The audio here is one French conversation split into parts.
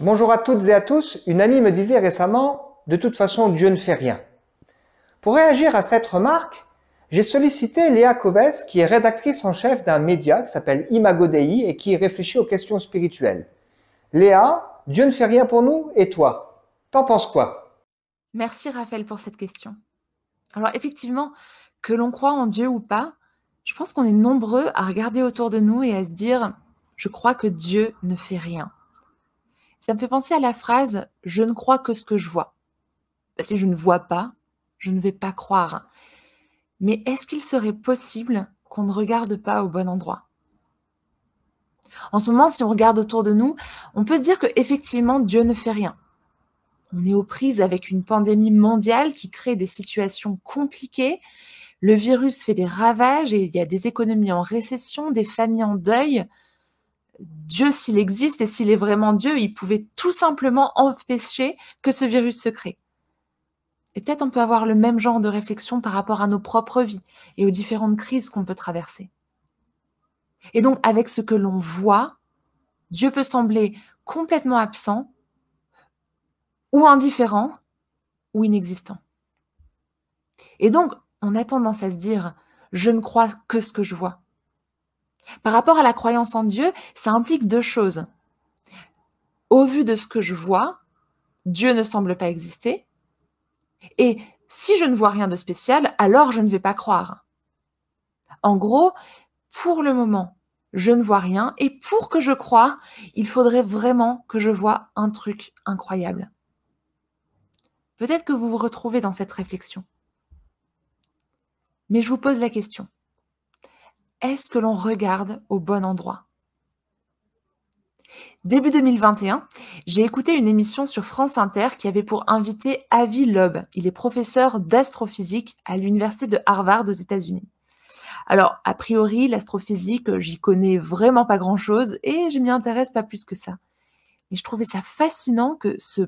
Bonjour à toutes et à tous. Une amie me disait récemment De toute façon, Dieu ne fait rien. Pour réagir à cette remarque, j'ai sollicité Léa Coves, qui est rédactrice en chef d'un média qui s'appelle Imago Dei et qui réfléchit aux questions spirituelles. Léa, Dieu ne fait rien pour nous, et toi T'en penses quoi Merci Raphaël pour cette question. Alors effectivement, que l'on croit en Dieu ou pas, je pense qu'on est nombreux à regarder autour de nous et à se dire, je crois que Dieu ne fait rien ça me fait penser à la phrase Je ne crois que ce que je vois. Bah, si je ne vois pas, je ne vais pas croire. Mais est-ce qu'il serait possible qu'on ne regarde pas au bon endroit En ce moment, si on regarde autour de nous, on peut se dire qu'effectivement, Dieu ne fait rien. On est aux prises avec une pandémie mondiale qui crée des situations compliquées. Le virus fait des ravages et il y a des économies en récession, des familles en deuil. Dieu, s'il existe et s'il est vraiment Dieu, il pouvait tout simplement empêcher que ce virus se crée. Et peut-être on peut avoir le même genre de réflexion par rapport à nos propres vies et aux différentes crises qu'on peut traverser. Et donc avec ce que l'on voit, Dieu peut sembler complètement absent ou indifférent ou inexistant. Et donc on a tendance à se dire, je ne crois que ce que je vois. Par rapport à la croyance en Dieu, ça implique deux choses. Au vu de ce que je vois, Dieu ne semble pas exister. Et si je ne vois rien de spécial, alors je ne vais pas croire. En gros, pour le moment, je ne vois rien. Et pour que je croie, il faudrait vraiment que je vois un truc incroyable. Peut-être que vous vous retrouvez dans cette réflexion. Mais je vous pose la question est-ce que l'on regarde au bon endroit Début 2021, j'ai écouté une émission sur France Inter qui avait pour invité Avi Loeb. Il est professeur d'astrophysique à l'université de Harvard aux États-Unis. Alors, a priori, l'astrophysique, j'y connais vraiment pas grand-chose et je m'y intéresse pas plus que ça. Mais je trouvais ça fascinant que ce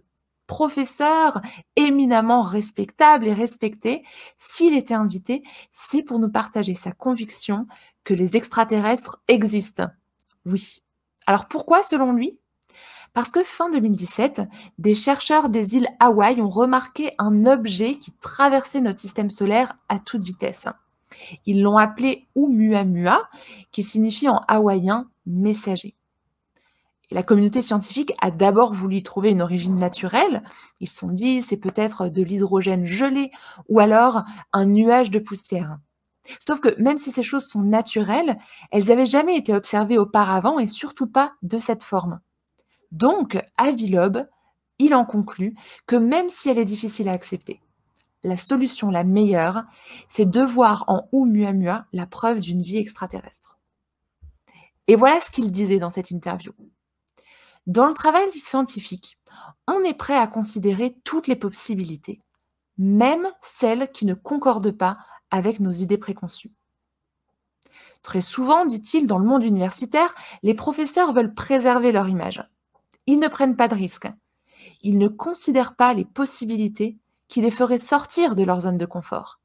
professeur éminemment respectable et respecté, s'il était invité, c'est pour nous partager sa conviction que les extraterrestres existent. Oui. Alors pourquoi selon lui Parce que fin 2017, des chercheurs des îles Hawaï ont remarqué un objet qui traversait notre système solaire à toute vitesse. Ils l'ont appelé Oumuamua, qui signifie en hawaïen messager. Et la communauté scientifique a d'abord voulu y trouver une origine naturelle. Ils se sont dit, c'est peut-être de l'hydrogène gelé ou alors un nuage de poussière. Sauf que même si ces choses sont naturelles, elles n'avaient jamais été observées auparavant et surtout pas de cette forme. Donc, à il en conclut que même si elle est difficile à accepter, la solution la meilleure, c'est de voir en Oumuamua la preuve d'une vie extraterrestre. Et voilà ce qu'il disait dans cette interview. Dans le travail scientifique, on est prêt à considérer toutes les possibilités, même celles qui ne concordent pas avec nos idées préconçues. Très souvent, dit-il, dans le monde universitaire, les professeurs veulent préserver leur image. Ils ne prennent pas de risques. Ils ne considèrent pas les possibilités qui les feraient sortir de leur zone de confort.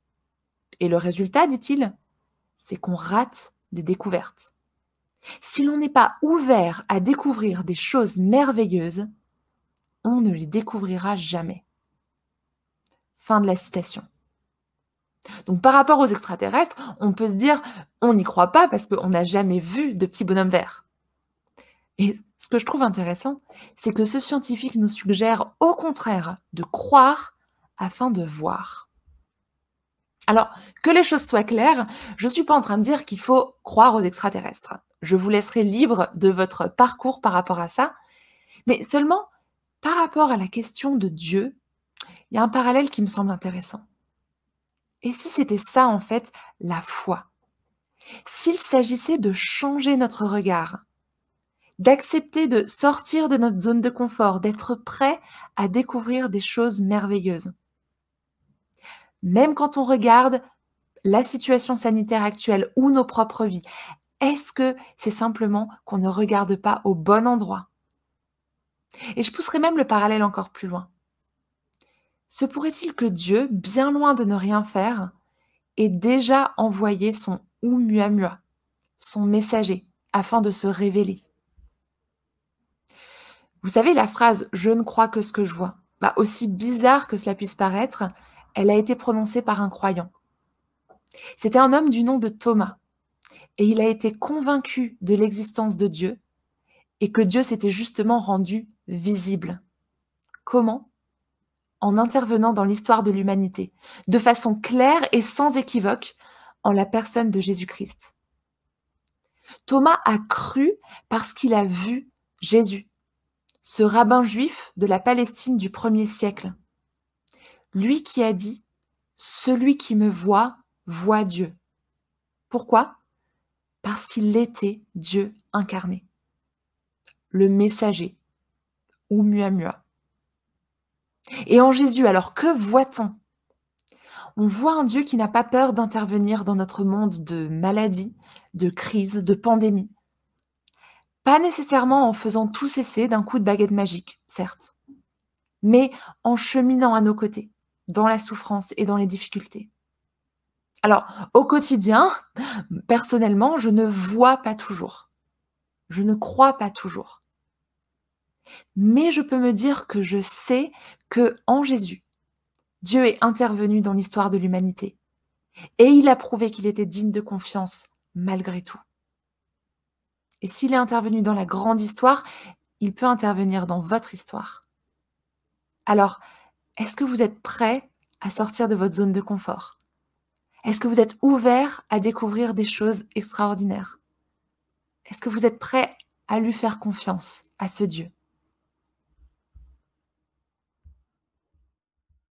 Et le résultat, dit-il, c'est qu'on rate des découvertes. Si l'on n'est pas ouvert à découvrir des choses merveilleuses, on ne les découvrira jamais. Fin de la citation. Donc par rapport aux extraterrestres, on peut se dire, on n'y croit pas parce qu'on n'a jamais vu de petits bonhommes verts. Et ce que je trouve intéressant, c'est que ce scientifique nous suggère au contraire de croire afin de voir. Alors, que les choses soient claires, je ne suis pas en train de dire qu'il faut croire aux extraterrestres. Je vous laisserai libre de votre parcours par rapport à ça. Mais seulement, par rapport à la question de Dieu, il y a un parallèle qui me semble intéressant. Et si c'était ça, en fait, la foi S'il s'agissait de changer notre regard, d'accepter de sortir de notre zone de confort, d'être prêt à découvrir des choses merveilleuses. Même quand on regarde la situation sanitaire actuelle ou nos propres vies, est-ce que c'est simplement qu'on ne regarde pas au bon endroit Et je pousserai même le parallèle encore plus loin. Se pourrait-il que Dieu, bien loin de ne rien faire, ait déjà envoyé son Oumuamua, son messager, afin de se révéler Vous savez, la phrase « je ne crois que ce que je vois bah, aussi bizarre que cela puisse paraître, elle a été prononcée par un croyant. C'était un homme du nom de Thomas, et il a été convaincu de l'existence de Dieu et que Dieu s'était justement rendu visible. Comment en intervenant dans l'histoire de l'humanité, de façon claire et sans équivoque, en la personne de Jésus-Christ. Thomas a cru parce qu'il a vu Jésus, ce rabbin juif de la Palestine du premier siècle. Lui qui a dit ⁇ Celui qui me voit, voit Dieu ⁇ Pourquoi Parce qu'il était Dieu incarné, le messager, ou Muamua. Et en Jésus, alors que voit-on On voit un Dieu qui n'a pas peur d'intervenir dans notre monde de maladies, de crises, de pandémies. Pas nécessairement en faisant tout cesser d'un coup de baguette magique, certes, mais en cheminant à nos côtés, dans la souffrance et dans les difficultés. Alors, au quotidien, personnellement, je ne vois pas toujours. Je ne crois pas toujours. Mais je peux me dire que je sais que en Jésus, Dieu est intervenu dans l'histoire de l'humanité et il a prouvé qu'il était digne de confiance malgré tout. Et s'il est intervenu dans la grande histoire, il peut intervenir dans votre histoire. Alors, est-ce que vous êtes prêt à sortir de votre zone de confort Est-ce que vous êtes ouvert à découvrir des choses extraordinaires Est-ce que vous êtes prêt à lui faire confiance, à ce Dieu